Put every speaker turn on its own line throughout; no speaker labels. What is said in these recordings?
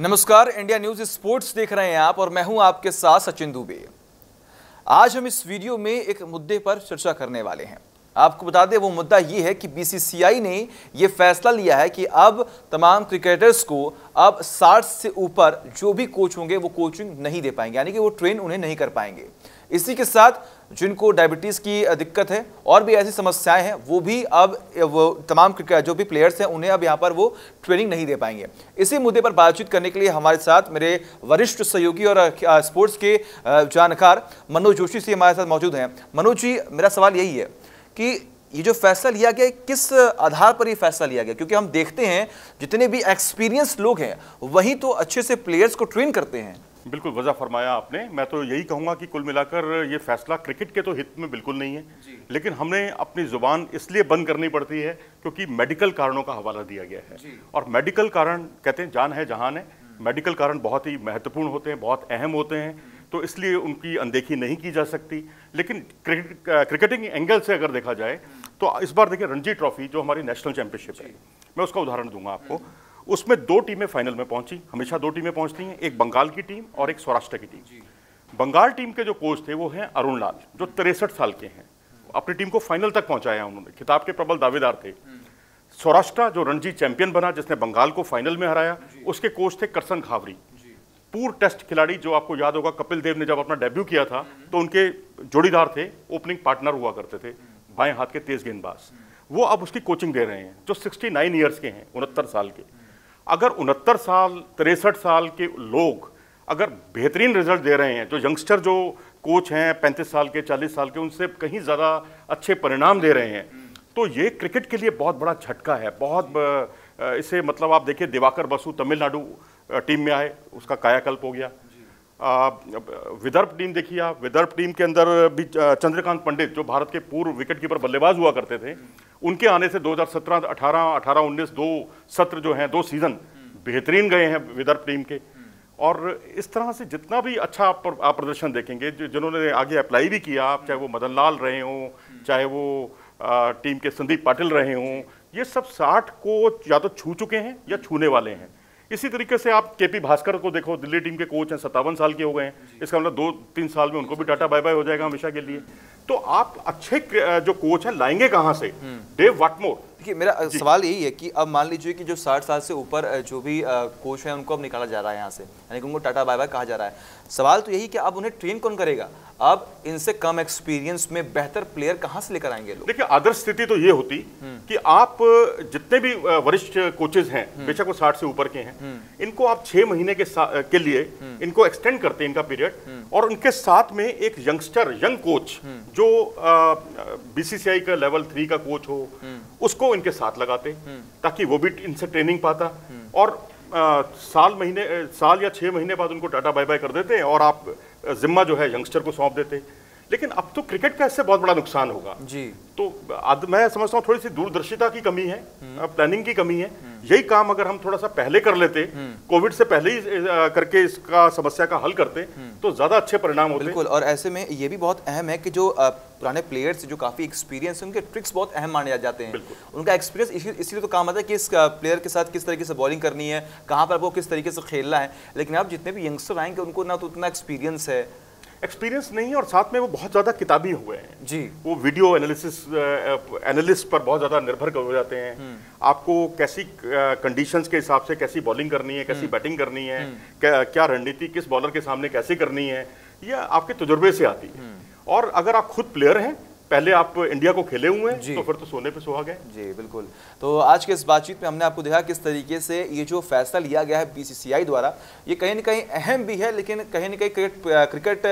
नमस्कार India news sports देख रहे हैं आप और मैं हूं आपके साथ सचिन दुबे आज हम इस वीडियो में एक मुद्दे पर चर्चा करने वाले हैं आपको बता दें वो मुद्दा ये है कि बीसीसीआई ने ये फैसला लिया है कि अब तमाम क्रिकेटर्स को अब 60 से ऊपर जो भी कोच होंगे वो कोचिंग नहीं दे पाएंगे यानी कि वो ट्रेन उन्हें नहीं कर पाएंगे इसी के साथ जिनको डायबिटीज़ की दिक्कत है और भी ऐसी समस्याएं हैं वो भी अब वो तमाम जो भी प्लेयर्स हैं उन्हें अब यहाँ पर वो ट्रेनिंग नहीं दे पाएंगे इसी मुद्दे पर बातचीत करने के लिए हमारे साथ मेरे वरिष्ठ सहयोगी और स्पोर्ट्स के जानकार मनोज जोशी से हमारे साथ मौजूद हैं मनोज जी मेरा सवाल यही है कि ये जो फैसला लिया गया किस आधार पर ये फैसला लिया गया क्योंकि हम देखते हैं जितने भी एक्सपीरियंस लोग हैं वही तो अच्छे से प्लेयर्स को ट्रेन करते हैं बिल्कुल वजह फरमाया आपने मैं तो यही कहूँगा कि कुल
मिलाकर ये फैसला क्रिकेट के तो हित में बिल्कुल नहीं है लेकिन हमने अपनी ज़ुबान इसलिए बंद करनी पड़ती है क्योंकि मेडिकल कारणों का हवाला दिया गया है और मेडिकल कारण कहते हैं जान है जहान है मेडिकल कारण बहुत ही महत्वपूर्ण होते हैं बहुत अहम होते हैं तो इसलिए उनकी अनदेखी नहीं की जा सकती लेकिन क्रिकेट क्रिकेटिंग एंगल से अगर देखा जाए तो इस बार देखिए रणजी ट्रॉफी जो हमारी नेशनल चैंपियनशिप है मैं उसका उदाहरण दूंगा आपको उसमें दो टीमें फाइनल में पहुंची हमेशा दो टीमें पहुंचती हैं एक बंगाल की टीम और एक सौराष्ट्र की टीम बंगाल टीम के जो कोच थे वो हैं अरुण लाल जो तिरसठ साल के हैं अपनी टीम को फाइनल तक पहुंचाया उन्होंने खिताब के प्रबल दावेदार थे हम्म। सौराष्ट्र जो रणजी चैंपियन बना जिसने बंगाल को फाइनल में हराया उसके कोच थे करसन खावरी पूर्व टेस्ट खिलाड़ी जो आपको याद होगा कपिल देव ने जब अपना डेब्यू किया था हम्म। तो उनके जोड़ीदार थे ओपनिंग पार्टनर हुआ करते थे हम्म। बाएं हाथ के तेज गेंदबाज वो अब उसकी कोचिंग दे रहे हैं जो 69 ईयर्स के हैं उनहत्तर साल के अगर उनहत्तर साल तिरसठ साल के लोग अगर बेहतरीन रिजल्ट दे रहे हैं जो यंगस्टर जो कोच हैं पैंतीस साल के चालीस साल के उनसे कहीं ज़्यादा अच्छे परिणाम दे रहे हैं तो ये क्रिकेट के लिए बहुत बड़ा झटका है बहुत इसे मतलब आप देखिए दिवाकर बसु तमिलनाडु टीम में आए उसका कायाकल्प हो गया विदर्भ टीम देखिए आप विदर्भ टीम के अंदर भी चंद्रकांत पंडित जो भारत के पूर्व विकेट कीपर बल्लेबाज हुआ करते थे उनके आने से 2017, 18, 18, 19 दो सत्र जो हैं दो सीज़न बेहतरीन गए हैं विदर्भ टीम के और इस तरह से जितना भी अच्छा आप, प्रदर्शन देखेंगे जिन्होंने आगे अप्लाई भी किया आप चाहे वो मदन लाल रहे हों चाहे वो टीम के संदीप पाटिल रहे हों ये सब साठ को या तो छू चुके हैं या छूने वाले हैं इसी तरीके से आप केपी भास्कर को देखो दिल्ली टीम के कोच हैं सत्तावन साल के हो गए हैं इसका मतलब दो तीन साल में उनको भी टाटा
बाय बाय हो जाएगा हमेशा के लिए तो आप अच्छे जो कोच हैं लाएंगे कहाँ से हम्म। डेव वाटमोर देखिए मेरा सवाल यही है कि अब मान लीजिए कि जो साठ साल से ऊपर जो भी कोच है उनको अब निकाला जा रहा है यहाँ से यानी कि उनको टाटा बाय बाय कहा जा रहा है सवाल तो यही कि अब उन्हें ट्रेन कौन करेगा अब इनसे कम एक्सपीरियंस में बेहतर प्लेयर कहाँ से लेकर आएंगे लोग देखिए आदर्श स्थिति तो ये होती
हम्म। कि आप जितने भी वरिष्ठ कोचेज हैं हम्म। बेशक वो साठ से ऊपर के हैं हम्म। इनको आप छह महीने के के लिए इनको एक्सटेंड करते हैं इनका पीरियड और उनके साथ में एक यंगस्टर यंग कोच जो बीसीसीआई का लेवल थ्री का कोच हो उसको इनके साथ लगाते हम्म। ताकि वो भी इनसे ट्रेनिंग पाता और आ, साल महीने साल या छः महीने बाद उनको टाटा बाय बाय कर देते हैं और आप जिम्मा जो है यंगस्टर को सौंप देते हैं लेकिन अब तो क्रिकेट का इससे बहुत बड़ा नुकसान होगा जी तो आद, मैं समझता हूँ थोड़ी सी दूरदर्शिता की कमी है प्लानिंग हम्म। की कमी है हम्म। यही काम अगर हम थोड़ा सा पहले कर लेते कोविड
हम्म। से पहले ही करके इसका समस्या का हल करते तो ज़्यादा अच्छे परिणाम होते बिल्कुल और ऐसे में ये भी बहुत अहम है कि जो पुराने प्लेयर्स जो काफ़ी एक्सपीरियंस उनके ट्रिक्स बहुत अहम माने जाते हैं उनका एक्सपीरियंस इसलिए तो काम आता है कि इस प्लेयर के साथ किस तरीके से बॉलिंग करनी है कहाँ पर आपको किस तरीके से खेलना है लेकिन आप जितने भी यंगस्टर आएंगे उनको ना तो उतना एक्सपीरियंस है एक्सपीरियंस नहीं है और साथ में वो बहुत ज़्यादा किताबी हुए हैं जी वो वीडियो एनालिसिस एनालिस्ट पर बहुत ज़्यादा
निर्भर हो जाते हैं हम्म। आपको कैसी कंडीशंस के हिसाब से कैसी बॉलिंग करनी है कैसी बैटिंग हम्म। करनी है हम्म। क्या रणनीति किस बॉलर के सामने कैसे करनी है यह आपके तजुर्बे से आती है
और अगर आप खुद प्लेयर हैं पहले आप इंडिया को खेले हुए हैं तो फिर तो सोने पे सुहा गए जी बिल्कुल तो आज के इस बातचीत में हमने आपको देखा किस तरीके से ये जो फैसला लिया गया है बीसीसीआई द्वारा ये कहीं ना कहीं अहम भी है लेकिन कहीं ना कहीं क्रिकेट क्रिकेट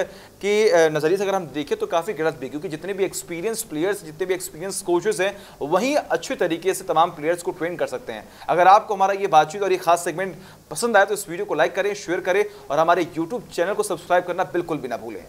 की नज़रिए से अगर हम देखें तो काफ़ी गलत भी क्योंकि जितने भी एक्सपीरियंस प्लेयर्स जितने भी एक्सपीरियंस कोचेज हैं वहीं अच्छे तरीके से तमाम प्लेयर्स को ट्रेन कर सकते हैं अगर आपको हमारा ये बातचीत और ये खास सेगमेंट पसंद आए तो इस वीडियो को लाइक करें शेयर करें और हमारे यूट्यूब चैनल को सब्सक्राइब करना बिल्कुल भी ना भूलें